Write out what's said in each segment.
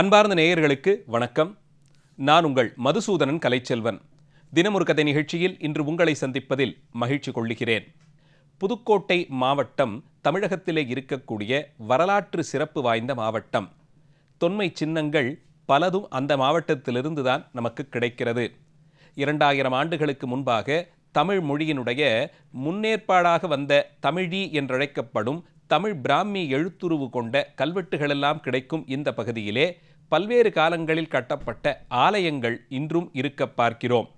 அன்பார்ந்த நேயர்களுக்கு வணக்கம் நான் உங்கள் மதுசூதனன் கலைச்செல்வன் தினமொரு கதை நிகழ்ச்சியில் இன்று உங்களை சந்திப்பதில் மகிழ்ச்சி கொள்ளுகிறேன் புதுக்கோட்டை மாவட்டம் தமிழகத்திலே இருக்கக்கூடிய வரலாற்று சிறப்பு வாய்ந்த மாவட்டம் தொன்மை சின்னங்கள் பலதும் அந்த மாவட்டத்திலிருந்து தான் நமக்கு கிடைக்கிறது இரண்டாயிரம் ஆண்டுகளுக்கு முன்பாக தமிழ் மொழியினுடைய முன்னேற்பாடாக வந்த தமிழி என்றழைக்கப்படும் தமிழ் பிராமி எழுத்துருவு கொண்ட கல்வெட்டுகளெல்லாம் கிடைக்கும் இந்த பகுதியிலே பல்வேறு காலங்களில் கட்டப்பட்ட ஆலயங்கள் இன்றும் இருக்க பார்க்கிறோம்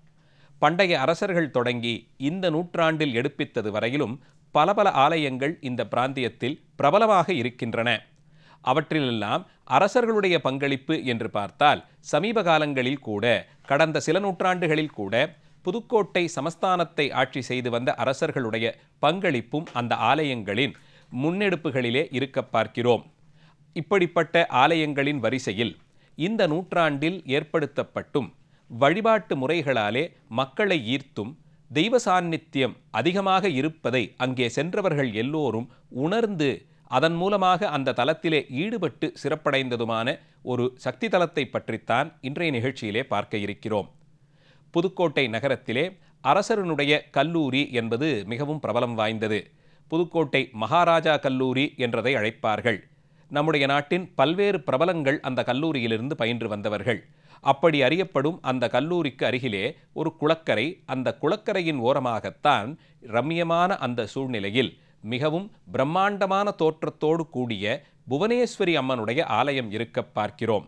பண்டைய அரசர்கள் தொடங்கி இந்த நூற்றாண்டில் எடுப்பித்தது வரையிலும் பல பல ஆலயங்கள் இந்த பிராந்தியத்தில் பிரபலமாக இருக்கின்றன அவற்றிலெல்லாம் அரசர்களுடைய பங்களிப்பு என்று பார்த்தால் சமீப காலங்களில் கூட கடந்த சில நூற்றாண்டுகளில் கூட புதுக்கோட்டை சமஸ்தானத்தை ஆட்சி செய்து வந்த அரசர்களுடைய பங்களிப்பும் அந்த ஆலயங்களின் முன்னெடுப்புகளிலே இருக்க பார்க்கிறோம் இப்படிப்பட்ட ஆலயங்களின் வரிசையில் இந்த நூற்றாண்டில் ஏற்படுத்தப்பட்டும் வழிபாட்டு முறைகளாலே மக்களை ஈர்த்தும் தெய்வ சாநித்தியம் அதிகமாக இருப்பதை அங்கே சென்றவர்கள் எல்லோரும் உணர்ந்து அதன் மூலமாக அந்த தலத்திலே ஈடுபட்டு சிறப்படைந்ததுமான ஒரு சக்தி தலத்தை பற்றித்தான் இன்றைய நிகழ்ச்சியிலே பார்க்க இருக்கிறோம் புதுக்கோட்டை நகரத்திலே அரசருனுடைய கல்லூரி என்பது மிகவும் பிரபலம் வாய்ந்தது புதுக்கோட்டை மகாராஜா கல்லூரி என்றதை அழைப்பார்கள் நம்முடைய நாட்டின் பல்வேறு பிரபலங்கள் அந்த கல்லூரியிலிருந்து பயின்று வந்தவர்கள் அப்படி அறியப்படும் அந்த கல்லூரிக்கு அருகிலே ஒரு குளக்கரை அந்த குளக்கரையின் ஓரமாகத்தான் ரம்யமான அந்த சூழ்நிலையில் மிகவும் பிரம்மாண்டமான தோற்றத்தோடு கூடிய புவனேஸ்வரி அம்மனுடைய ஆலயம் இருக்க பார்க்கிறோம்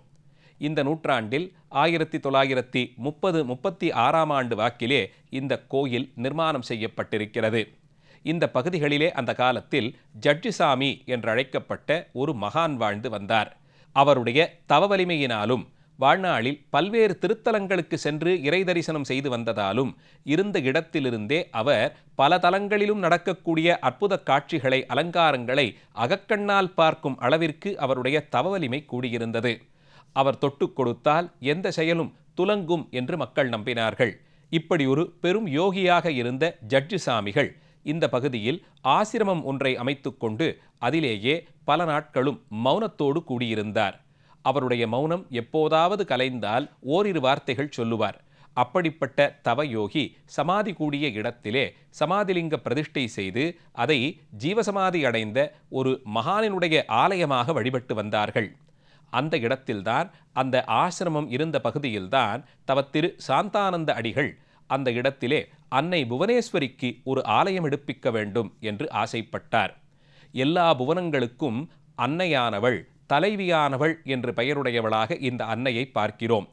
இந்த நூற்றாண்டில் ஆயிரத்தி தொள்ளாயிரத்தி முப்பது முப்பத்தி ஆறாம் ஆண்டு வாக்கிலே இந்த கோயில் நிர்மாணம் செய்யப்பட்டிருக்கிறது இந்த பகுதிகளிலே அந்த காலத்தில் ஜட்ஜிசாமி என்றழைக்கப்பட்ட ஒரு மகான் வாழ்ந்து வந்தார் அவருடைய தவ வலிமையினாலும் வாழ்நாளில் பல்வேறு திருத்தலங்களுக்கு சென்று இறை தரிசனம் செய்து வந்ததாலும் இருந்த இடத்திலிருந்தே அவர் பல தலங்களிலும் நடக்கக்கூடிய அற்புத காட்சிகளை அலங்காரங்களை அகக்கண்ணால் பார்க்கும் அளவிற்கு அவருடைய தவவலிமை கூடியிருந்தது அவர் தொட்டு கொடுத்தால் எந்த செயலும் துலங்கும் என்று மக்கள் நம்பினார்கள் இப்படி ஒரு பெரும் யோகியாக இருந்த ஜட்ஜு சாமிகள் இந்த பகுதியில் ஆசிரமம் ஒன்றை அமைத்துக்கொண்டு அதிலேயே பல நாட்களும் மௌனத்தோடு கூடியிருந்தார் அவருடைய மௌனம் எப்போதாவது கலைந்தால் ஓரிரு வார்த்தைகள் சொல்லுவார் அப்படிப்பட்ட தவயோகி சமாதி கூடிய இடத்திலே சமாதிலிங்க பிரதிஷ்டை செய்து அதை ஜீவசமாதி அடைந்த ஒரு மகானினுடைய ஆலயமாக வழிபட்டு வந்தார்கள் அந்த இடத்தில்தான் அந்த ஆசிரமம் இருந்த பகுதியில்தான் தவத்திரு சாந்தானந்த அடிகள் அந்த இடத்திலே அன்னை புவனேஸ்வரிக்கு ஒரு ஆலயம் எடுப்பிக்க வேண்டும் என்று ஆசைப்பட்டார் எல்லா புவனங்களுக்கும் அன்னையானவள் தலைவியானவள் என்று பெயருடையவளாக இந்த அன்னையை பார்க்கிறோம்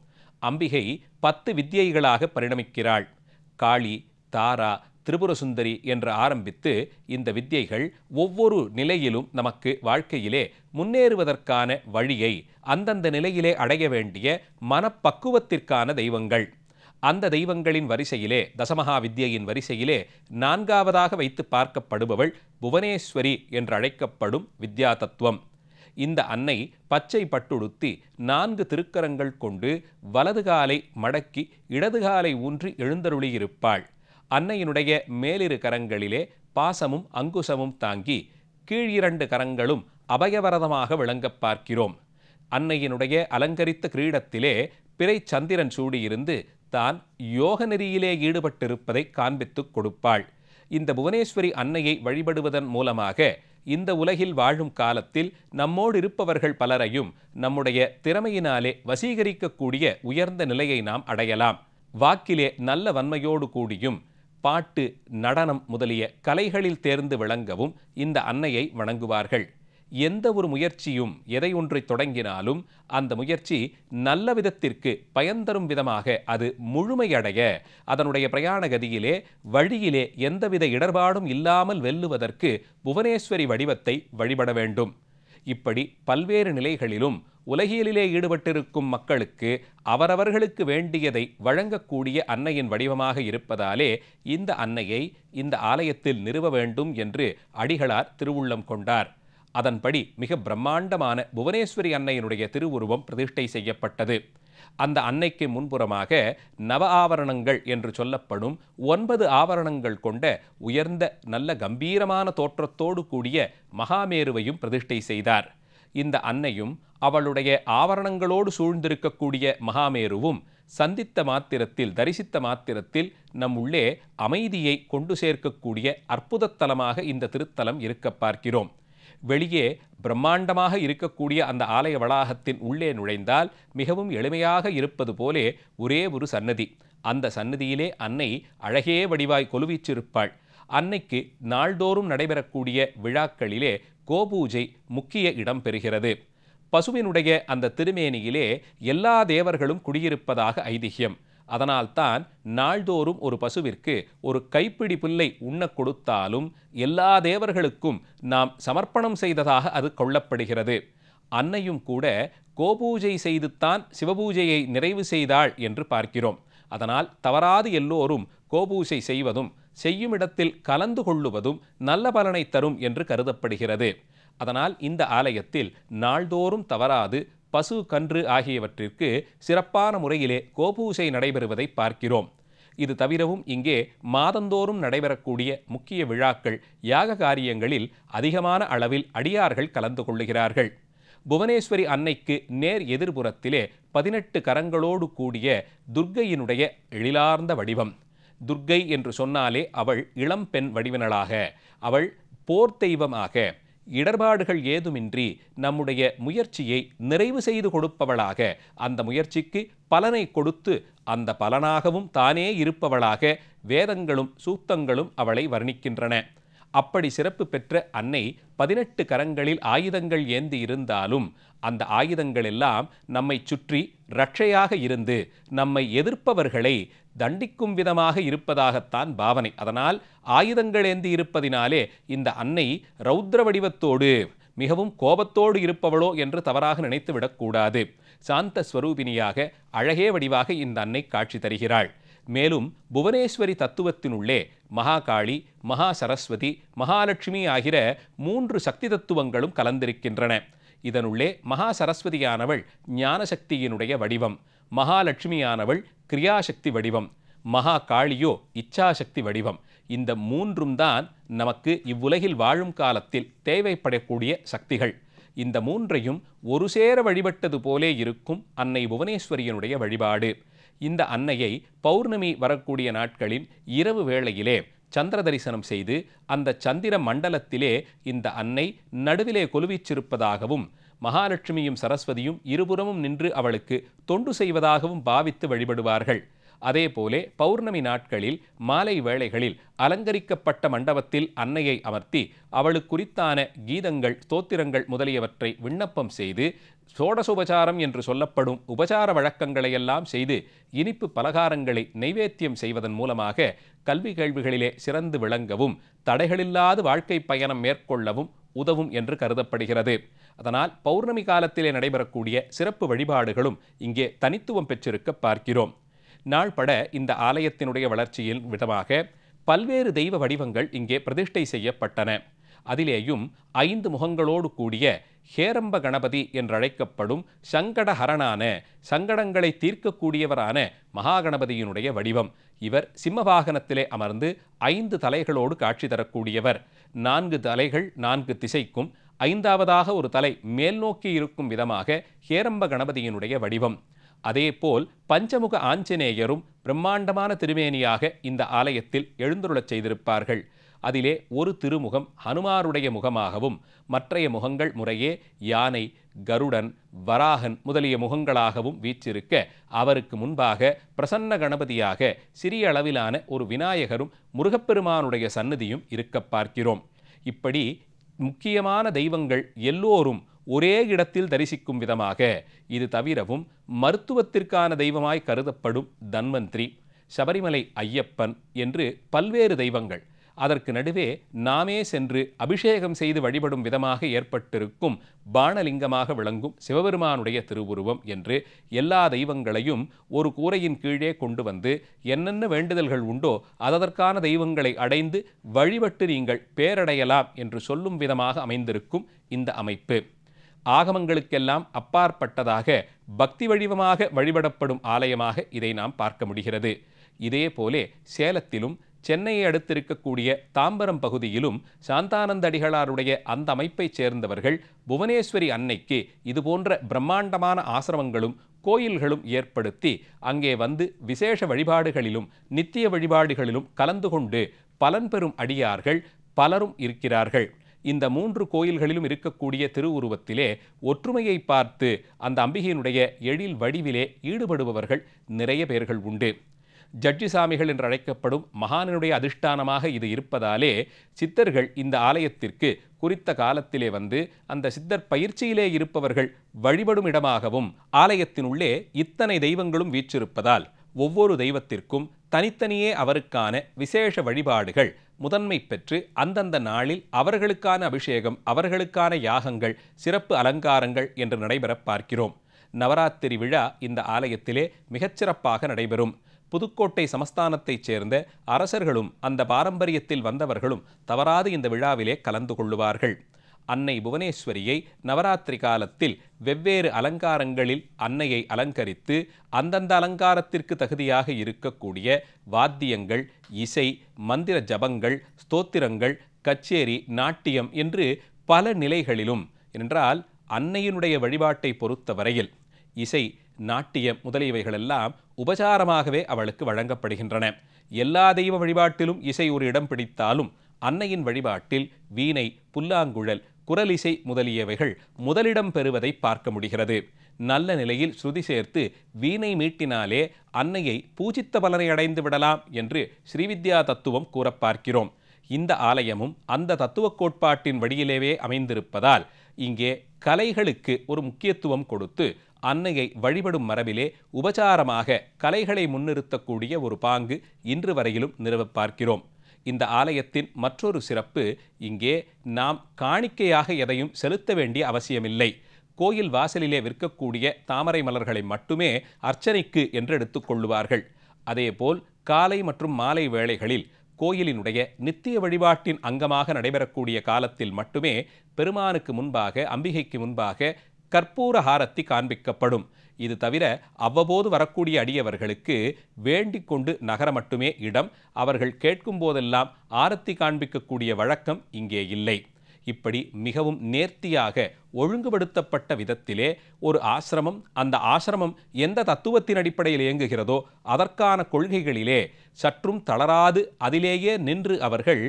அம்பிகை பத்து வித்தியைகளாக பரிணமிக்கிறாள் காளி தாரா சுந்தரி என்று ஆரம்பித்து இந்த வித்தியைகள் ஒவ்வொரு நிலையிலும் நமக்கு வாழ்க்கையிலே முன்னேறுவதற்கான வழியை அந்தந்த நிலையிலே அடைய வேண்டிய மனப்பக்குவத்திற்கான தெய்வங்கள் அந்த தெய்வங்களின் வரிசையிலே தசமகா வித்யையின் வரிசையிலே நான்காவதாக வைத்து பார்க்கப்படுபவள் புவனேஸ்வரி என்று அழைக்கப்படும் வித்யா தத்துவம் இந்த அன்னை பச்சை பட்டுடுத்தி நான்கு திருக்கரங்கள் கொண்டு வலது காலை மடக்கி இடது காலை ஊன்றி எழுந்தருளியிருப்பாள் அன்னையினுடைய மேலிரு கரங்களிலே பாசமும் அங்குசமும் தாங்கி கீழிரண்டு கரங்களும் அபயவரதமாக விளங்கப் பார்க்கிறோம் அன்னையினுடைய அலங்கரித்த கிரீடத்திலே பிறை சந்திரன் சூடியிருந்து தான் யோக நெறியிலே ஈடுபட்டிருப்பதை காண்பித்துக் கொடுப்பாள் இந்த புவனேஸ்வரி அன்னையை வழிபடுவதன் மூலமாக இந்த உலகில் வாழும் காலத்தில் நம்மோடு இருப்பவர்கள் பலரையும் நம்முடைய திறமையினாலே வசீகரிக்கக்கூடிய உயர்ந்த நிலையை நாம் அடையலாம் வாக்கிலே நல்ல வன்மையோடு கூடியும் பாட்டு நடனம் முதலிய கலைகளில் தேர்ந்து விளங்கவும் இந்த அன்னையை வணங்குவார்கள் எந்த ஒரு முயற்சியும் எதை ஒன்றை தொடங்கினாலும் அந்த முயற்சி நல்ல விதத்திற்கு பயன்தரும் விதமாக அது முழுமையடைய அதனுடைய பிரயாண கதியிலே வழியிலே எந்தவித இடர்பாடும் இல்லாமல் வெல்லுவதற்கு புவனேஸ்வரி வடிவத்தை வழிபட வேண்டும் இப்படி பல்வேறு நிலைகளிலும் உலகியலிலே ஈடுபட்டிருக்கும் மக்களுக்கு அவரவர்களுக்கு வேண்டியதை வழங்கக்கூடிய அன்னையின் வடிவமாக இருப்பதாலே இந்த அன்னையை இந்த ஆலயத்தில் நிறுவ வேண்டும் என்று அடிகளார் திருவுள்ளம் கொண்டார் அதன்படி மிக பிரம்மாண்டமான புவனேஸ்வரி அன்னையினுடைய திருவுருவம் பிரதிஷ்டை செய்யப்பட்டது அந்த அன்னைக்கு முன்புறமாக நவ ஆவரணங்கள் என்று சொல்லப்படும் ஒன்பது ஆவரணங்கள் கொண்ட உயர்ந்த நல்ல கம்பீரமான தோற்றத்தோடு கூடிய மகாமேருவையும் பிரதிஷ்டை செய்தார் இந்த அன்னையும் அவளுடைய ஆவரணங்களோடு சூழ்ந்திருக்கக்கூடிய மகாமேருவும் சந்தித்த மாத்திரத்தில் தரிசித்த மாத்திரத்தில் நம் உள்ளே அமைதியை கொண்டு சேர்க்கக்கூடிய அற்புதத்தலமாக இந்த திருத்தலம் இருக்க பார்க்கிறோம் வெளியே பிரம்மாண்டமாக இருக்கக்கூடிய அந்த ஆலய வளாகத்தின் உள்ளே நுழைந்தால் மிகவும் எளிமையாக இருப்பது போலே ஒரே ஒரு சன்னதி அந்த சன்னதியிலே அன்னை அழகே வடிவாய் கொலுவீச்சிருப்பாள் அன்னைக்கு நாள்தோறும் நடைபெறக்கூடிய விழாக்களிலே கோபூஜை முக்கிய இடம் பெறுகிறது பசுவினுடைய அந்த திருமேனியிலே எல்லா தேவர்களும் குடியிருப்பதாக ஐதிஹ்யம் அதனால்தான் நாள்தோறும் ஒரு பசுவிற்கு ஒரு கைப்பிடி புல்லை உண்ணக் கொடுத்தாலும் எல்லா தேவர்களுக்கும் நாம் சமர்ப்பணம் செய்ததாக அது கொள்ளப்படுகிறது அன்னையும் கூட கோபூஜை செய்துத்தான் சிவபூஜையை நிறைவு செய்தாள் என்று பார்க்கிறோம் அதனால் தவறாது எல்லோரும் கோபூஜை செய்வதும் செய்யும் இடத்தில் கலந்து கொள்ளுவதும் நல்ல பலனை தரும் என்று கருதப்படுகிறது அதனால் இந்த ஆலயத்தில் நாள்தோறும் தவறாது பசு கன்று ஆகியவற்றிற்கு சிறப்பான முறையிலே கோபூசை நடைபெறுவதை பார்க்கிறோம் இது தவிரவும் இங்கே மாதந்தோறும் நடைபெறக்கூடிய முக்கிய விழாக்கள் யாக காரியங்களில் அதிகமான அளவில் அடியார்கள் கலந்து கொள்ளுகிறார்கள் புவனேஸ்வரி அன்னைக்கு நேர் எதிர்புறத்திலே பதினெட்டு கரங்களோடு கூடிய துர்க்கையினுடைய எழிலார்ந்த வடிவம் துர்க்கை என்று சொன்னாலே அவள் இளம்பெண் வடிவினளாக அவள் போர் தெய்வமாக இடர்பாடுகள் ஏதுமின்றி நம்முடைய முயற்சியை நிறைவு செய்து கொடுப்பவளாக அந்த முயற்சிக்கு பலனை கொடுத்து அந்த பலனாகவும் தானே இருப்பவளாக வேதங்களும் சூத்தங்களும் அவளை வர்ணிக்கின்றன அப்படி சிறப்பு பெற்ற அன்னை பதினெட்டு கரங்களில் ஆயுதங்கள் ஏந்தி இருந்தாலும் அந்த ஆயுதங்களெல்லாம் நம்மை சுற்றி ரட்சையாக இருந்து நம்மை எதிர்ப்பவர்களை தண்டிக்கும் விதமாக இருப்பதாகத்தான் பாவனை அதனால் ஆயுதங்கள் ஏந்தி இருப்பதினாலே இந்த அன்னை ரௌத்ர வடிவத்தோடு மிகவும் கோபத்தோடு இருப்பவளோ என்று தவறாக நினைத்து விடக்கூடாது சாந்த ஸ்வரூபினியாக அழகே வடிவாக இந்த அன்னை காட்சி தருகிறாள் மேலும் புவனேஸ்வரி தத்துவத்தினுள்ளே மகாகாளி மகா சரஸ்வதி மகாலட்சுமி ஆகிற மூன்று சக்தி தத்துவங்களும் கலந்திருக்கின்றன இதனுள்ளே மகா சரஸ்வதியானவள் ஞானசக்தியினுடைய வடிவம் மகாலட்சுமியானவள் கிரியாசக்தி வடிவம் மகா காளியோ இச்சாசக்தி வடிவம் இந்த மூன்றும் தான் நமக்கு இவ்வுலகில் வாழும் காலத்தில் தேவைப்படக்கூடிய சக்திகள் இந்த மூன்றையும் ஒரு சேர வழிபட்டது போலே இருக்கும் அன்னை புவனேஸ்வரியனுடைய வழிபாடு இந்த அன்னையை பௌர்ணமி வரக்கூடிய நாட்களில் இரவு வேளையிலே சந்திர தரிசனம் செய்து அந்த சந்திர மண்டலத்திலே இந்த அன்னை நடுவிலே கொலுவிச்சிருப்பதாகவும் மகாலட்சுமியும் சரஸ்வதியும் இருபுறமும் நின்று அவளுக்கு தொண்டு செய்வதாகவும் பாவித்து வழிபடுவார்கள் அதேபோலே பௌர்ணமி நாட்களில் மாலை வேளைகளில் அலங்கரிக்கப்பட்ட மண்டபத்தில் அன்னையை அமர்த்தி அவளுக்கு குறித்தான கீதங்கள் ஸ்தோத்திரங்கள் முதலியவற்றை விண்ணப்பம் செய்து சோடசோபசாரம் என்று சொல்லப்படும் உபசார வழக்கங்களையெல்லாம் செய்து இனிப்பு பலகாரங்களை நைவேத்தியம் செய்வதன் மூலமாக கல்வி கேள்விகளிலே சிறந்து விளங்கவும் தடைகளில்லாது வாழ்க்கை பயணம் மேற்கொள்ளவும் உதவும் என்று கருதப்படுகிறது அதனால் பௌர்ணமி காலத்திலே நடைபெறக்கூடிய சிறப்பு வழிபாடுகளும் இங்கே தனித்துவம் பெற்றிருக்க பார்க்கிறோம் நாள் பட இந்த ஆலயத்தினுடைய வளர்ச்சியின் விதமாக பல்வேறு தெய்வ வடிவங்கள் இங்கே பிரதிஷ்டை செய்யப்பட்டன அதிலேயும் ஐந்து முகங்களோடு கூடிய ஹேரம்ப கணபதி என்றழைக்கப்படும் சங்கடஹரனான சங்கடங்களை தீர்க்கக்கூடியவரான மகாகணபதியினுடைய வடிவம் இவர் சிம்மவாகனத்திலே வாகனத்திலே அமர்ந்து ஐந்து தலைகளோடு காட்சி தரக்கூடியவர் நான்கு தலைகள் நான்கு திசைக்கும் ஐந்தாவதாக ஒரு தலை மேல் நோக்கி இருக்கும் விதமாக ஹேரம்ப கணபதியினுடைய வடிவம் அதேபோல் பஞ்சமுக ஆஞ்சநேயரும் பிரம்மாண்டமான திருமேனியாக இந்த ஆலயத்தில் எழுந்துருளச் செய்திருப்பார்கள் அதிலே ஒரு திருமுகம் ஹனுமாருடைய முகமாகவும் மற்றைய முகங்கள் முறையே யானை கருடன் வராகன் முதலிய முகங்களாகவும் வீச்சிருக்க அவருக்கு முன்பாக பிரசன்ன கணபதியாக சிறிய அளவிலான ஒரு விநாயகரும் முருகப்பெருமானுடைய சன்னதியும் இருக்க பார்க்கிறோம் இப்படி முக்கியமான தெய்வங்கள் எல்லோரும் ஒரே இடத்தில் தரிசிக்கும் விதமாக இது தவிரவும் மருத்துவத்திற்கான தெய்வமாய் கருதப்படும் தன்வந்திரி சபரிமலை ஐயப்பன் என்று பல்வேறு தெய்வங்கள் அதற்கு நடுவே நாமே சென்று அபிஷேகம் செய்து வழிபடும் விதமாக ஏற்பட்டிருக்கும் பானலிங்கமாக விளங்கும் சிவபெருமானுடைய திருவுருவம் என்று எல்லா தெய்வங்களையும் ஒரு கூரையின் கீழே கொண்டு வந்து என்னென்ன வேண்டுதல்கள் உண்டோ அதற்கான தெய்வங்களை அடைந்து வழிபட்டு நீங்கள் பேரடையலாம் என்று சொல்லும் விதமாக அமைந்திருக்கும் இந்த அமைப்பு ஆகமங்களுக்கெல்லாம் அப்பாற்பட்டதாக பக்தி வடிவமாக வழிபடப்படும் ஆலயமாக இதை நாம் பார்க்க முடிகிறது இதே போலே சேலத்திலும் சென்னையை அடுத்திருக்கக்கூடிய தாம்பரம் பகுதியிலும் சாந்தானந்தடிகளாருடைய அந்த அமைப்பைச் சேர்ந்தவர்கள் புவனேஸ்வரி அன்னைக்கு இதுபோன்ற பிரம்மாண்டமான ஆசிரமங்களும் கோயில்களும் ஏற்படுத்தி அங்கே வந்து விசேஷ வழிபாடுகளிலும் நித்திய வழிபாடுகளிலும் கலந்து கொண்டு பலன் பெறும் அடியார்கள் பலரும் இருக்கிறார்கள் இந்த மூன்று கோயில்களிலும் இருக்கக்கூடிய திருவுருவத்திலே ஒற்றுமையை பார்த்து அந்த அம்பிகையினுடைய எழில் வடிவிலே ஈடுபடுபவர்கள் நிறைய பேர்கள் உண்டு ஜட்ஜி சாமிகள் என்று அழைக்கப்படும் மகானனுடைய அதிஷ்டானமாக இது இருப்பதாலே சித்தர்கள் இந்த ஆலயத்திற்கு குறித்த காலத்திலே வந்து அந்த சித்தர் பயிற்சியிலே இருப்பவர்கள் வழிபடும் இடமாகவும் ஆலயத்தினுள்ளே இத்தனை தெய்வங்களும் வீச்சிருப்பதால் ஒவ்வொரு தெய்வத்திற்கும் தனித்தனியே அவருக்கான விசேஷ வழிபாடுகள் முதன்மை பெற்று அந்தந்த நாளில் அவர்களுக்கான அபிஷேகம் அவர்களுக்கான யாகங்கள் சிறப்பு அலங்காரங்கள் என்று நடைபெற பார்க்கிறோம் நவராத்திரி விழா இந்த ஆலயத்திலே மிகச்சிறப்பாக நடைபெறும் புதுக்கோட்டை சமஸ்தானத்தைச் சேர்ந்த அரசர்களும் அந்த பாரம்பரியத்தில் வந்தவர்களும் தவறாது இந்த விழாவிலே கலந்து கொள்ளுவார்கள் அன்னை புவனேஸ்வரியை நவராத்திரி காலத்தில் வெவ்வேறு அலங்காரங்களில் அன்னையை அலங்கரித்து அந்தந்த அலங்காரத்திற்கு தகுதியாக இருக்கக்கூடிய வாத்தியங்கள் இசை மந்திர ஜபங்கள் ஸ்தோத்திரங்கள் கச்சேரி நாட்டியம் என்று பல நிலைகளிலும் என்றால் அன்னையினுடைய வழிபாட்டை பொறுத்த வரையில் இசை நாட்டியம் முதலியவைகளெல்லாம் உபசாரமாகவே அவளுக்கு வழங்கப்படுகின்றன எல்லா தெய்வ வழிபாட்டிலும் இசை ஒரு இடம் பிடித்தாலும் அன்னையின் வழிபாட்டில் வீணை புல்லாங்குழல் குரலிசை முதலியவைகள் முதலிடம் பெறுவதை பார்க்க முடிகிறது நல்ல நிலையில் ஸ்ருதி சேர்த்து வீணை மீட்டினாலே அன்னையை பூஜித்த பலனை அடைந்து விடலாம் என்று ஸ்ரீவித்யா தத்துவம் கூற பார்க்கிறோம் இந்த ஆலயமும் அந்த தத்துவ கோட்பாட்டின் வழியிலேயே அமைந்திருப்பதால் இங்கே கலைகளுக்கு ஒரு முக்கியத்துவம் கொடுத்து அன்னையை வழிபடும் மரபிலே உபசாரமாக கலைகளை முன்னிறுத்தக்கூடிய ஒரு பாங்கு இன்று வரையிலும் நிறுவ பார்க்கிறோம் இந்த ஆலயத்தின் மற்றொரு சிறப்பு இங்கே நாம் காணிக்கையாக எதையும் செலுத்த வேண்டிய அவசியமில்லை கோயில் வாசலிலே விற்கக்கூடிய தாமரை மலர்களை மட்டுமே அர்ச்சனைக்கு என்று எடுத்துக்கொள்ளுவார்கள் அதேபோல் காலை மற்றும் மாலை வேளைகளில் கோயிலினுடைய நித்திய வழிபாட்டின் அங்கமாக நடைபெறக்கூடிய காலத்தில் மட்டுமே பெருமானுக்கு முன்பாக அம்பிகைக்கு முன்பாக கற்பூர ஹாரத்தி காண்பிக்கப்படும் இது தவிர அவ்வப்போது வரக்கூடிய அடியவர்களுக்கு வேண்டிக் கொண்டு நகர மட்டுமே இடம் அவர்கள் கேட்கும் போதெல்லாம் ஆரத்தி காண்பிக்கக்கூடிய வழக்கம் இங்கே இல்லை இப்படி மிகவும் நேர்த்தியாக ஒழுங்குபடுத்தப்பட்ட விதத்திலே ஒரு ஆசிரமம் அந்த ஆசிரமம் எந்த தத்துவத்தின் அடிப்படையில் இயங்குகிறதோ அதற்கான கொள்கைகளிலே சற்றும் தளராது அதிலேயே நின்று அவர்கள்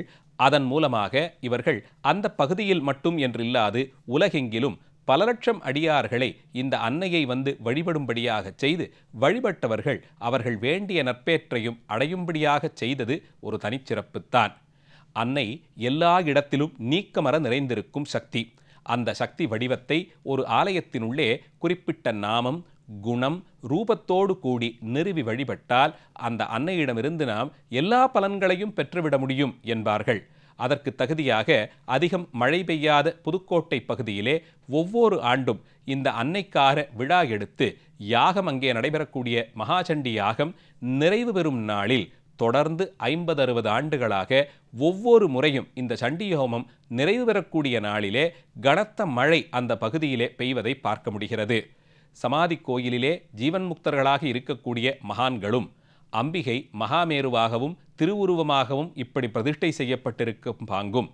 அதன் மூலமாக இவர்கள் அந்த பகுதியில் மட்டும் என்றில்லாது உலகெங்கிலும் பல லட்சம் அடியார்களை இந்த அன்னையை வந்து வழிபடும்படியாக செய்து வழிபட்டவர்கள் அவர்கள் வேண்டிய நற்பேற்றையும் அடையும்படியாக செய்தது ஒரு தனிச்சிறப்புத்தான் அன்னை எல்லா இடத்திலும் நீக்கமர நிறைந்திருக்கும் சக்தி அந்த சக்தி வடிவத்தை ஒரு ஆலயத்தினுள்ளே குறிப்பிட்ட நாமம் குணம் ரூபத்தோடு கூடி நிறுவி வழிபட்டால் அந்த அன்னையிடமிருந்து நாம் எல்லா பலன்களையும் பெற்றுவிட முடியும் என்பார்கள் அதற்கு தகுதியாக அதிகம் மழை பெய்யாத புதுக்கோட்டை பகுதியிலே ஒவ்வொரு ஆண்டும் இந்த அன்னைக்கார விழா எடுத்து யாகம் அங்கே நடைபெறக்கூடிய மகாசண்டி யாகம் நிறைவு பெறும் நாளில் தொடர்ந்து ஐம்பது அறுபது ஆண்டுகளாக ஒவ்வொரு முறையும் இந்த சண்டி ஹோமம் நிறைவு பெறக்கூடிய நாளிலே கனத்த மழை அந்த பகுதியிலே பெய்வதை பார்க்க முடிகிறது சமாதி கோயிலிலே ஜீவன் முக்தர்களாக இருக்கக்கூடிய மகான்களும் அம்பிகை மகாமேருவாகவும் திருவுருவமாகவும் இப்படி பிரதிஷ்டை செய்யப்பட்டிருக்கும் பாங்கும்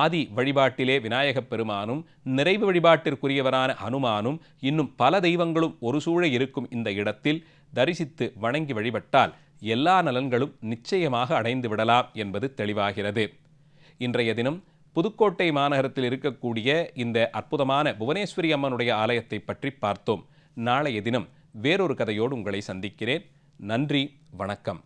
ஆதி வழிபாட்டிலே விநாயகப் பெருமானும் நிறைவு வழிபாட்டிற்குரியவரான அனுமானும் இன்னும் பல தெய்வங்களும் ஒரு சூழ இருக்கும் இந்த இடத்தில் தரிசித்து வணங்கி வழிபட்டால் எல்லா நலன்களும் நிச்சயமாக அடைந்து விடலாம் என்பது தெளிவாகிறது இன்றைய தினம் புதுக்கோட்டை மாநகரத்தில் இருக்கக்கூடிய இந்த அற்புதமான புவனேஸ்வரி அம்மனுடைய ஆலயத்தை பற்றி பார்த்தோம் நாளைய தினம் வேறொரு கதையோடு உங்களை சந்திக்கிறேன் நன்றி வணக்கம்